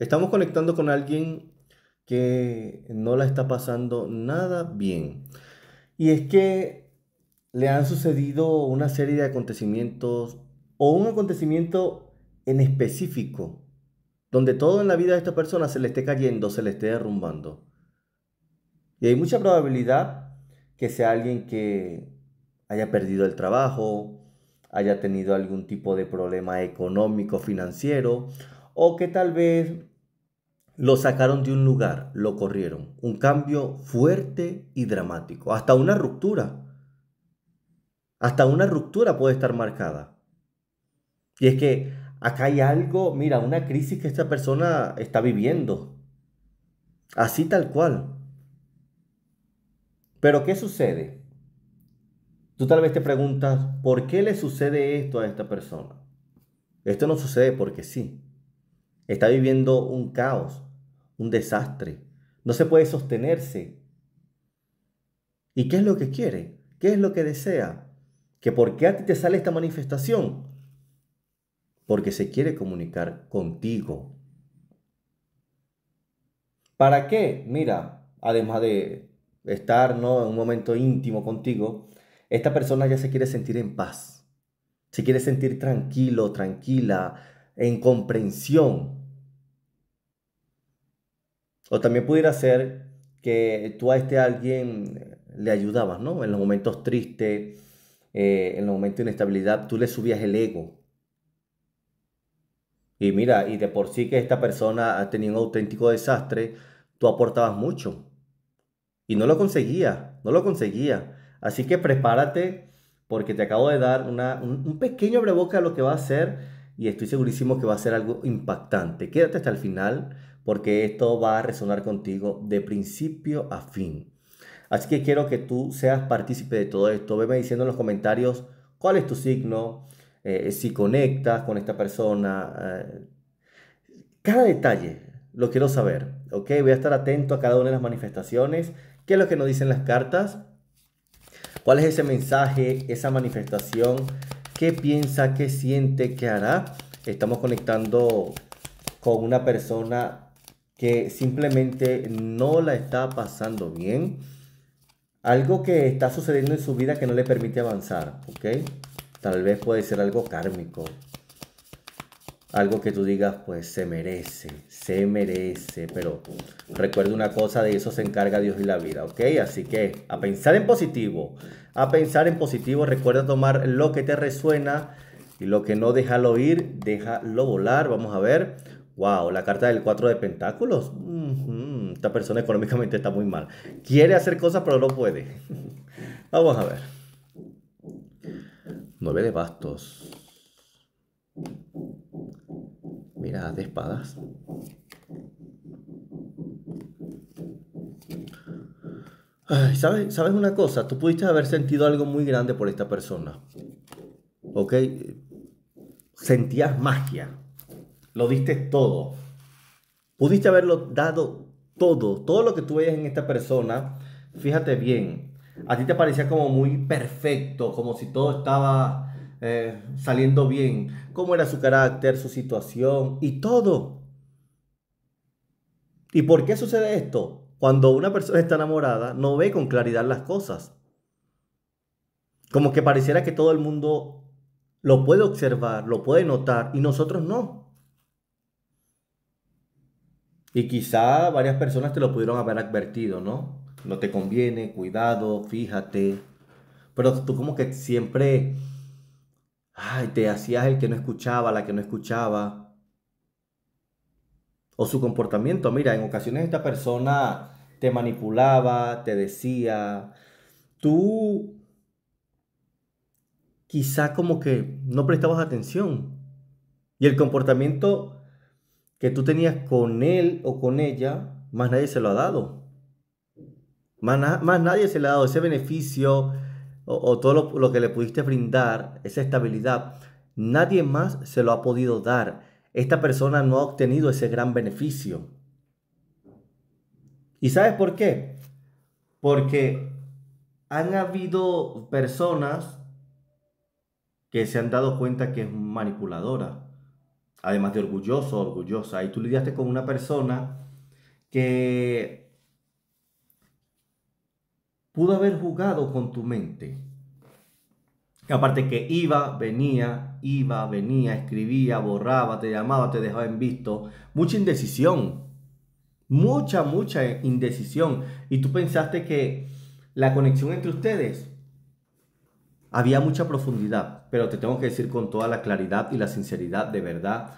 Estamos conectando con alguien que no la está pasando nada bien. Y es que le han sucedido una serie de acontecimientos o un acontecimiento en específico, donde todo en la vida de esta persona se le esté cayendo, se le esté derrumbando. Y hay mucha probabilidad que sea alguien que haya perdido el trabajo, haya tenido algún tipo de problema económico, financiero, o que tal vez lo sacaron de un lugar, lo corrieron. Un cambio fuerte y dramático. Hasta una ruptura. Hasta una ruptura puede estar marcada. Y es que acá hay algo, mira, una crisis que esta persona está viviendo. Así tal cual. Pero ¿qué sucede? Tú tal vez te preguntas, ¿por qué le sucede esto a esta persona? Esto no sucede porque sí. Está viviendo un caos, un desastre. No se puede sostenerse. ¿Y qué es lo que quiere? ¿Qué es lo que desea? ¿Que por qué a ti te sale esta manifestación? Porque se quiere comunicar contigo. ¿Para qué? Mira, además de estar ¿no? en un momento íntimo contigo, esta persona ya se quiere sentir en paz. Se quiere sentir tranquilo, tranquila, en comprensión o también pudiera ser que tú a este alguien le ayudabas, ¿no? En los momentos tristes, eh, en los momentos de inestabilidad, tú le subías el ego. Y mira, y de por sí que esta persona ha tenido un auténtico desastre, tú aportabas mucho. Y no lo conseguía, no lo conseguía. Así que prepárate porque te acabo de dar un, pequeño abreboca de lo que va a ser y estoy segurísimo que va a ser algo impactante. Quédate hasta el final porque esto va a resonar contigo de principio a fin. Así que quiero que tú seas partícipe de todo esto. Veme diciendo en los comentarios cuál es tu signo, eh, si conectas con esta persona. Eh, cada detalle lo quiero saber, ¿ok? Voy a estar atento a cada una de las manifestaciones. ¿Qué es lo que nos dicen las cartas? ¿Cuál es ese mensaje, esa manifestación? ¿Qué piensa, qué siente, qué hará? Estamos conectando con una persona que simplemente no la está pasando bien. Algo que está sucediendo en su vida que no le permite avanzar, ¿ok? Tal vez puede ser algo kármico. Algo que tú digas, pues se merece, se merece. Pero recuerda una cosa, de eso se encarga Dios y la vida, ¿ok? Así que a pensar en positivo, a pensar en positivo, recuerda tomar lo que te resuena y lo que no, déjalo ir, déjalo volar. Vamos a ver. Wow, la carta del 4 de pentáculos. Esta persona económicamente está muy mal. Quiere hacer cosas, pero no puede. Vamos a ver. 9 de bastos. Mira, de espadas. ¿sabes, ¿Sabes una cosa? Tú pudiste haber sentido algo muy grande por esta persona. ¿Ok? Sentías magia. Lo diste todo. Pudiste haberlo dado todo. Todo lo que tú veías en esta persona, fíjate bien, a ti te parecía como muy perfecto, como si todo estaba eh, saliendo bien. Cómo era su carácter, su situación y todo. ¿Y por qué sucede esto? Cuando una persona está enamorada, no ve con claridad las cosas. Como que pareciera que todo el mundo lo puede observar, lo puede notar y nosotros no. Y quizá varias personas te lo pudieron haber advertido, ¿no? No te conviene, cuidado, fíjate. Pero tú como que siempre ay, te hacías el que no escuchaba, la que no escuchaba. O su comportamiento, mira, en ocasiones esta persona te manipulaba, te decía. Tú quizá como que no prestabas atención. Y el comportamiento que tú tenías con él o con ella, más nadie se lo ha dado. Más, nadie se le ha dado ese beneficio o, todo lo que le pudiste brindar, esa estabilidad. Nadie más se lo ha podido dar. Esta persona no ha obtenido ese gran beneficio. ¿Y sabes por qué? Porque han habido personas que se han dado cuenta que es manipuladora además de orgulloso, orgullosa, y tú lidiaste con una persona que pudo haber jugado con tu mente. Aparte que iba, venía, iba, venía, escribía, borraba, te llamaba, te dejaba en visto. Mucha indecisión. Mucha, mucha indecisión. Y tú pensaste que la conexión entre ustedes había mucha profundidad, pero te tengo que decir con toda la claridad y la sinceridad, de verdad,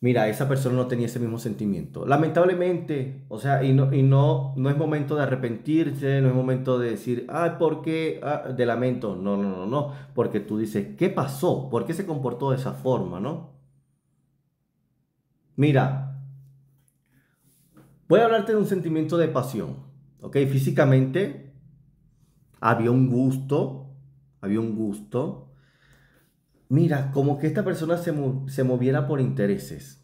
mira, esa persona no tenía ese mismo sentimiento. Lamentablemente, o sea, y no, no, es momento de arrepentirse, no es momento de decir, Ah, ¿por qué? de ah, lamento. No, no, no, no, porque tú dices, ¿qué pasó? ¿Por qué se comportó de esa forma, no? Mira, voy a hablarte de un sentimiento de pasión, ¿ok? Físicamente había un gusto, había un gusto. Mira, como que esta persona se, moviera por intereses.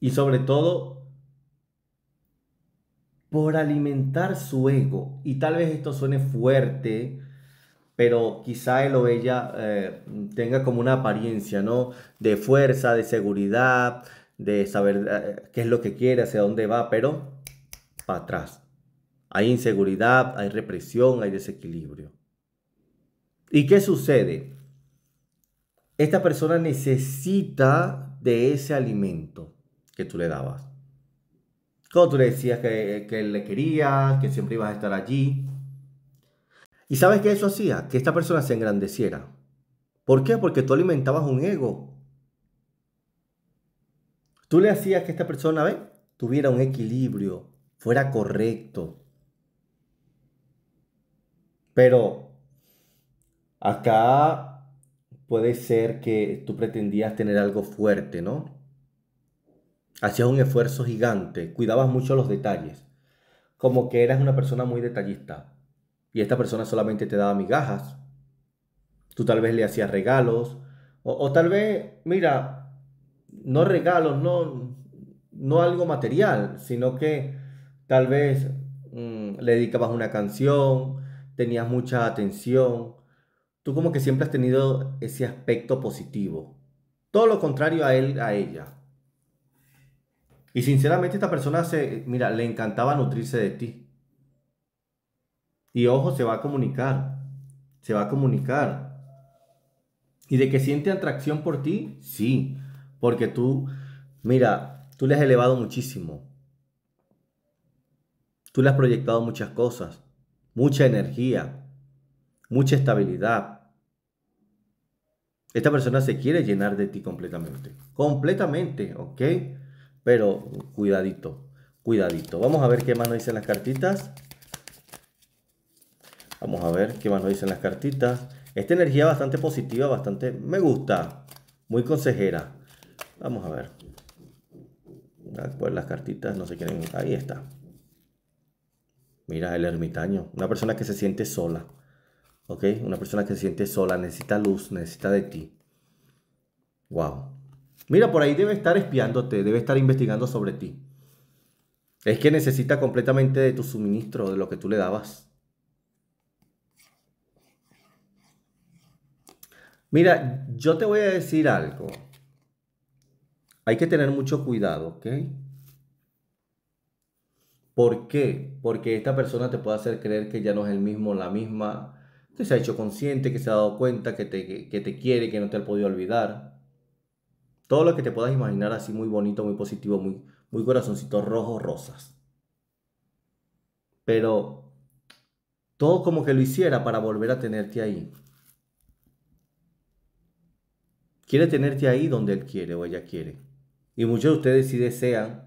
Y sobre todo, por alimentar su ego. Y tal vez esto suene fuerte, pero quizá él o ella tenga como una apariencia, ¿no? De fuerza, de seguridad, de saber eh, qué es lo que quiere, hacia dónde va, pero para atrás hay inseguridad, hay represión, hay desequilibrio. ¿Y qué sucede? Esta persona necesita de ese alimento que tú le dabas. Cuando tú le decías que, que le querías, que siempre ibas a estar allí. ¿Y sabes qué eso hacía? Que esta persona se engrandeciera. ¿Por qué? Porque tú alimentabas un ego. Tú le hacías que esta persona, Tuviera un equilibrio, fuera correcto. Pero acá puede ser que tú pretendías tener algo fuerte, ¿no? Hacías un esfuerzo gigante, cuidabas mucho los detalles, como que eras una persona muy detallista y esta persona solamente te daba migajas. Tú tal vez le hacías regalos o, tal vez, mira, no regalos, no, no algo material, sino que tal vez mm, le dedicabas una canción, tenías mucha atención. Tú como que siempre has tenido ese aspecto positivo. Todo lo contrario a él, a ella. Y sinceramente esta persona se, mira, le encantaba nutrirse de ti. Y ojo, se va a comunicar. Se va a comunicar. Y de que siente atracción por ti, sí. Porque tú, mira, tú le has elevado muchísimo. Tú le has proyectado muchas cosas mucha energía, mucha estabilidad. Esta persona se quiere llenar de ti completamente. Completamente, ¿ok? Pero cuidadito, cuidadito. Vamos a ver qué más nos dicen las cartitas. Vamos a ver qué más nos dicen las cartitas. Esta energía bastante positiva, bastante... Me gusta. Muy consejera. Vamos a ver. Pues las cartitas no se quieren... Ahí está. Mira, el ermitaño, una persona que se siente sola. ¿Ok? Una persona que se siente sola, necesita luz, necesita de ti. Wow. Mira, por ahí debe estar espiándote, debe estar investigando sobre ti. Es que necesita completamente de tu suministro, de lo que tú le dabas. Mira, yo te voy a decir algo. Hay que tener mucho cuidado, ¿ok? ¿Por qué? Porque esta persona te puede hacer creer que ya no es el mismo, la misma, que se ha hecho consciente, que se ha dado cuenta, que te, quiere, que no te ha podido olvidar. Todo lo que te puedas imaginar así muy bonito, muy positivo, muy, muy rojo, rosas. Pero todo como que lo hiciera para volver a tenerte ahí. Quiere tenerte ahí donde él quiere o ella quiere. Y muchos de ustedes si desean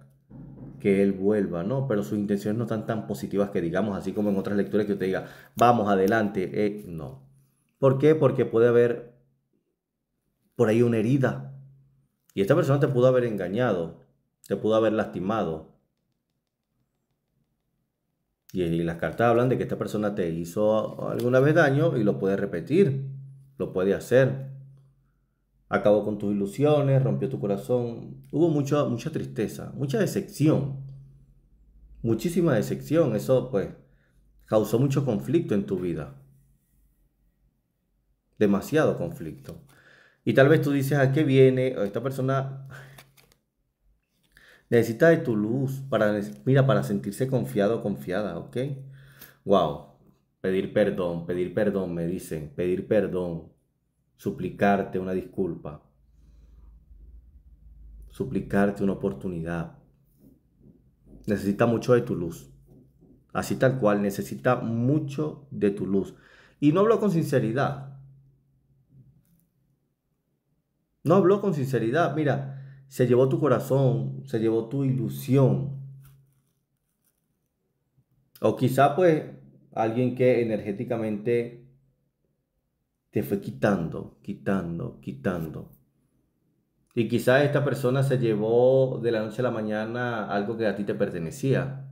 que él vuelva, ¿no? Pero sus intenciones no están tan positivas que digamos, así como en otras lecturas que usted diga, vamos adelante, eh, no. ¿Por qué? Porque puede haber por ahí una herida. Y esta persona te pudo haber engañado, te pudo haber lastimado. Y, y las cartas hablan de que esta persona te hizo alguna vez daño y lo puede repetir, lo puede hacer acabó con tus ilusiones, rompió tu corazón. Hubo mucha tristeza, mucha decepción, muchísima decepción. Eso pues causó mucho conflicto en tu vida. Demasiado conflicto. Y tal vez tú dices, ¿a ah, qué viene? Esta persona necesita de tu luz para, mira, para sentirse confiado o confiada, ¿ok? Wow. Pedir perdón, pedir perdón, me dicen, pedir perdón suplicarte una disculpa, suplicarte una oportunidad. Necesita mucho de tu luz. Así tal cual, necesita mucho de tu luz. Y no hablo con sinceridad. No habló con sinceridad. Mira, se llevó tu corazón, se llevó tu ilusión. O quizá pues alguien que energéticamente te fue quitando, quitando, quitando. Y quizás esta persona se llevó de la noche a la mañana algo que a ti te pertenecía.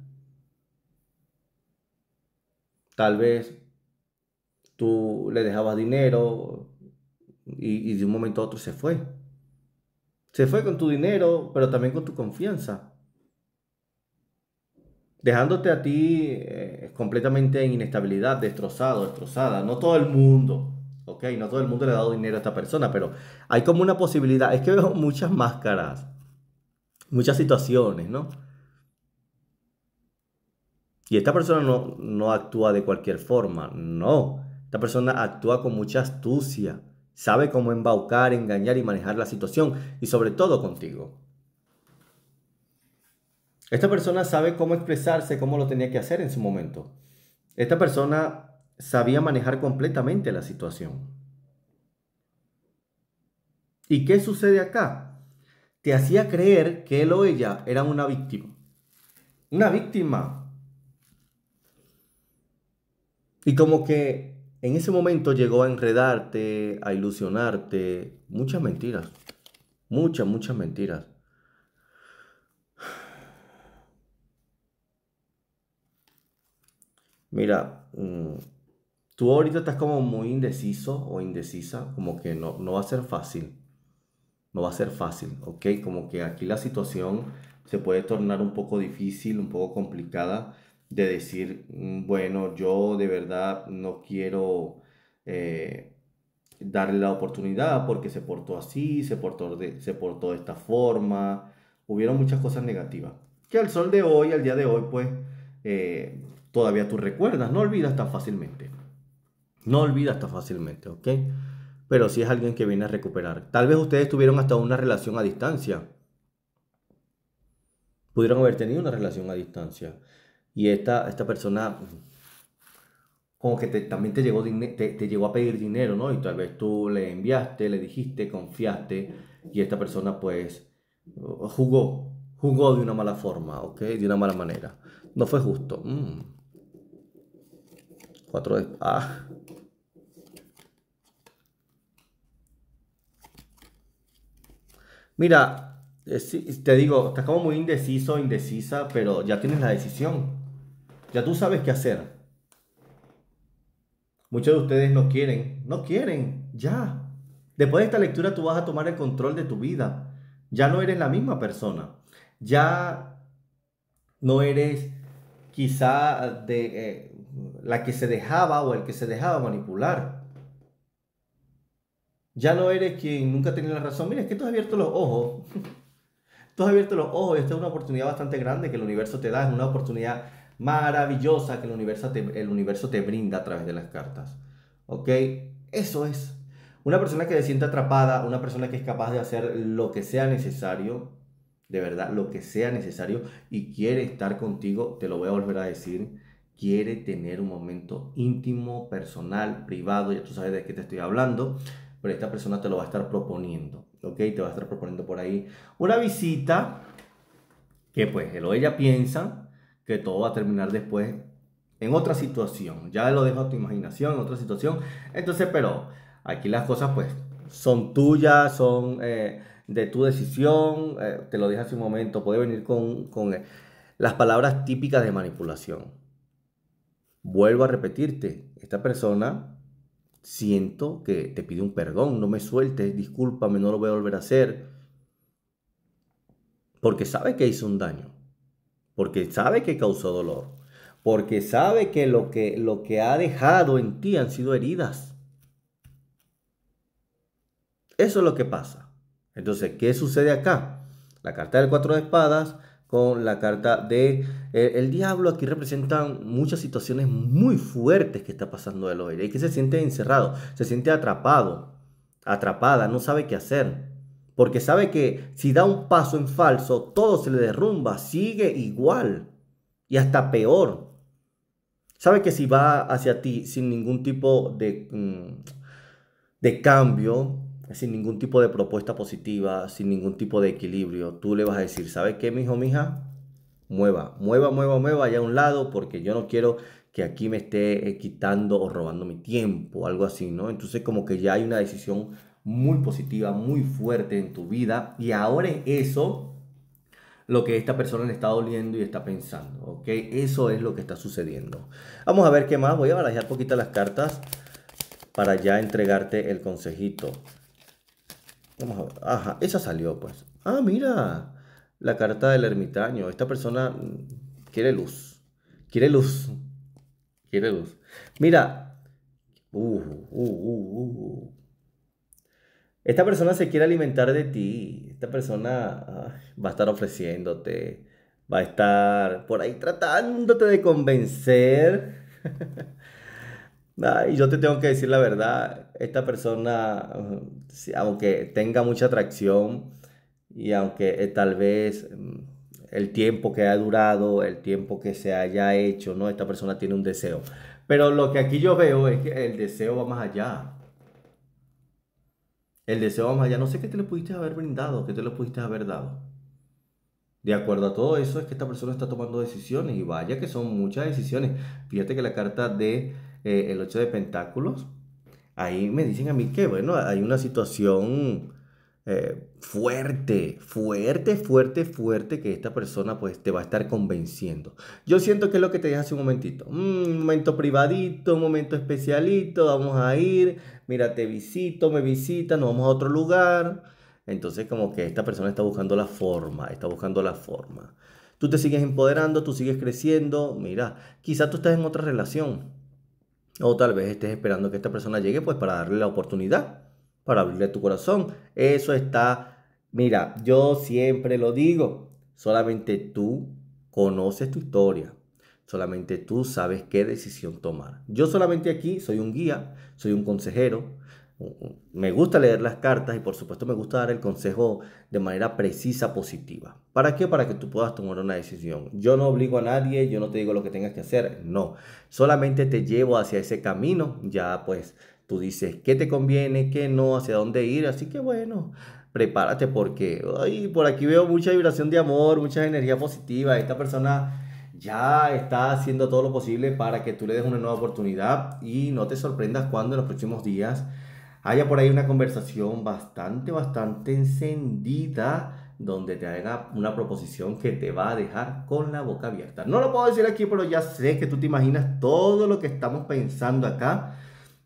Tal vez tú le dejabas dinero y, de un momento a otro se fue. Se fue con tu dinero, pero también con tu confianza dejándote a ti eh, completamente en inestabilidad, destrozado, destrozada. No todo el mundo, Ok, no todo el mundo le ha dado dinero a esta persona, pero hay como una posibilidad. Es que veo muchas máscaras, muchas situaciones, ¿no? Y esta persona no, no actúa de cualquier forma, no. Esta persona actúa con mucha astucia, sabe cómo embaucar, engañar y manejar la situación, y sobre todo contigo. Esta persona sabe cómo expresarse, cómo lo tenía que hacer en su momento. Esta persona sabía manejar completamente la situación. ¿Y qué sucede acá? Te hacía creer que él o ella eran una víctima. Una víctima. Y como que en ese momento llegó a enredarte, a ilusionarte, muchas mentiras. Muchas, muchas mentiras. Mira, mm, tú ahorita estás como muy indeciso o indecisa, como que no, no va a ser fácil. No va a ser fácil, ¿ok? Como que aquí la situación se puede tornar un poco difícil, un poco complicada, de decir, mm, bueno, yo de verdad no quiero eh, darle la oportunidad porque se portó así, se portó, de, se portó de esta forma. Hubieron muchas cosas negativas. Que al sol de hoy, al día de hoy, pues, eh, todavía tú recuerdas, no olvidas tan fácilmente. No olvida tan fácilmente, ¿ok? Pero si es alguien que viene a recuperar. Tal vez ustedes tuvieron hasta una relación a distancia. Pudieron haber tenido una relación a distancia. Y esta, esta persona mm, como que también te llegó, te, llegó a pedir dinero, ¿no? Y tal vez tú le enviaste, le dijiste, confiaste y esta persona pues uh, jugó, jugó de una mala forma, ¿ok? De una mala manera. No fue justo. Mm. Cuatro de... Ah. Mira, eh, te digo, estás como muy indeciso, indecisa, pero ya tienes la decisión. Ya tú sabes qué hacer. Muchos de ustedes no quieren, no quieren, ya. Después de esta lectura tú vas a tomar el control de tu vida. Ya no eres la misma persona. Ya no eres quizá eh, la que se dejaba o el que se dejaba manipular. Ya no eres quien nunca tenía la razón. Mira, es que tú has abierto los ojos. tú has abierto los ojos. Y Esta es una oportunidad bastante grande que el universo te da. Es una oportunidad maravillosa que el universo te, el universo te brinda a través de las cartas. ¿Ok? Eso es. Una persona que se siente atrapada, una persona que es capaz de hacer lo que sea necesario, de verdad, lo que sea necesario y quiere estar contigo, te lo voy a volver a decir, quiere tener un momento íntimo, personal, privado, ya tú sabes de qué te estoy hablando, pero esta persona te lo va a estar proponiendo, ¿ok? Te va a estar proponiendo por ahí una visita que pues él o ella piensa que todo va a terminar después en otra situación, ya lo dejo a tu imaginación, otra situación, entonces pero aquí las cosas pues son tuyas, son eh, de tu decisión, eh, te lo dije hace un momento, puede venir con, eh, las palabras típicas de manipulación. Vuelvo a repetirte, esta persona siento que te pido un perdón, no me sueltes, discúlpame, no lo voy a volver a hacer. Porque sabe que hizo un daño, porque sabe que causó dolor, porque sabe que lo que, lo que ha dejado en ti han sido heridas. Eso es lo que pasa. Entonces, ¿qué sucede acá? La carta del cuatro de espadas con la carta de eh, el diablo aquí representan muchas situaciones muy fuertes que está pasando el hoy y que se siente encerrado se siente atrapado atrapada no sabe qué hacer porque sabe que si da un paso en falso todo se le derrumba sigue igual y hasta peor sabe que si va hacia ti sin ningún tipo de mm, de cambio sin ningún tipo de propuesta positiva, sin ningún tipo de equilibrio, tú le vas a decir, ¿sabes qué, mijo, mija? Mueva, mueva, mueva, mueva allá a un lado porque yo no quiero que aquí me esté eh, quitando o robando mi tiempo, o algo así, ¿no? Entonces como que ya hay una decisión muy positiva, muy fuerte en tu vida y ahora eso lo que esta persona le está doliendo y está pensando, ¿ok? Eso es lo que está sucediendo. Vamos a ver qué más, voy a barajar poquita las cartas para ya entregarte el consejito a Ajá, esa salió pues. Ah, mira. La carta del ermitaño. Esta persona quiere luz. Quiere luz. Quiere luz. Mira. Uh, uh, uh, uh. Esta persona se quiere alimentar de ti. Esta persona va a estar ofreciéndote. Va a estar por ahí tratándote de convencer. Ah, y yo te tengo que decir la verdad, esta persona, mm, aunque tenga mucha atracción y aunque eh, tal vez mm, el tiempo que ha durado, el tiempo que se haya hecho, ¿no? Esta persona tiene un deseo. Pero lo que aquí yo veo es que el deseo va más allá. El deseo va más allá. No sé qué te le pudiste haber brindado, qué te lo pudiste haber dado. De acuerdo a todo eso es que esta persona está tomando decisiones y vaya que son muchas decisiones. Fíjate que la carta de eh, el 8 de Pentáculos, ahí me dicen a mí que, bueno, hay una situación eh, fuerte, fuerte, fuerte, fuerte que esta persona pues te va a estar convenciendo. Yo siento que es lo que te dije hace un momentito. Mm, un momento privadito, un momento especialito, vamos a ir, mira, te visito, me visita, nos vamos a otro lugar. Entonces como que esta persona está buscando la forma, está buscando la forma. Tú te sigues empoderando, tú sigues creciendo, mira, quizá tú estás en otra relación, o tal vez estés esperando que esta persona llegue pues para darle la oportunidad, para abrirle tu corazón. Eso está, mira, yo siempre lo digo, solamente tú conoces tu historia, solamente tú sabes qué decisión tomar. Yo solamente aquí soy un guía, soy un consejero, me gusta leer las cartas y por supuesto me gusta dar el consejo de manera precisa, positiva. ¿Para qué? Para que tú puedas tomar una decisión. Yo no obligo a nadie, yo no te digo lo que tengas que hacer, no. Solamente te llevo hacia ese camino, ya pues tú dices qué te conviene, qué no, hacia dónde ir, así que bueno, prepárate porque ay, por aquí veo mucha vibración de amor, mucha energía positiva, esta persona ya está haciendo todo lo posible para que tú le des una nueva oportunidad y no te sorprendas cuando en los próximos días haya por ahí una conversación bastante, bastante encendida donde te haga una proposición que te va a dejar con la boca abierta. No lo puedo decir aquí, pero ya sé que tú te imaginas todo lo que estamos pensando acá.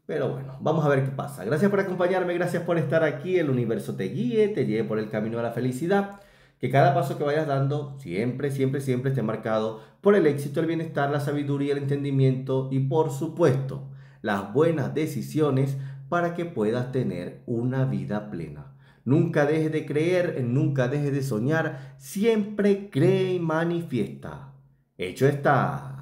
Pero bueno, vamos a ver qué pasa. Gracias por acompañarme, gracias por estar aquí. El universo te guíe, te lleve por el camino de la felicidad. Que cada paso que vayas dando siempre, siempre, siempre esté marcado por el éxito, el bienestar, la sabiduría, el entendimiento y por supuesto las buenas decisiones para que puedas tener una vida plena. Nunca dejes de creer, nunca dejes de soñar, siempre cree y manifiesta. Hecho está.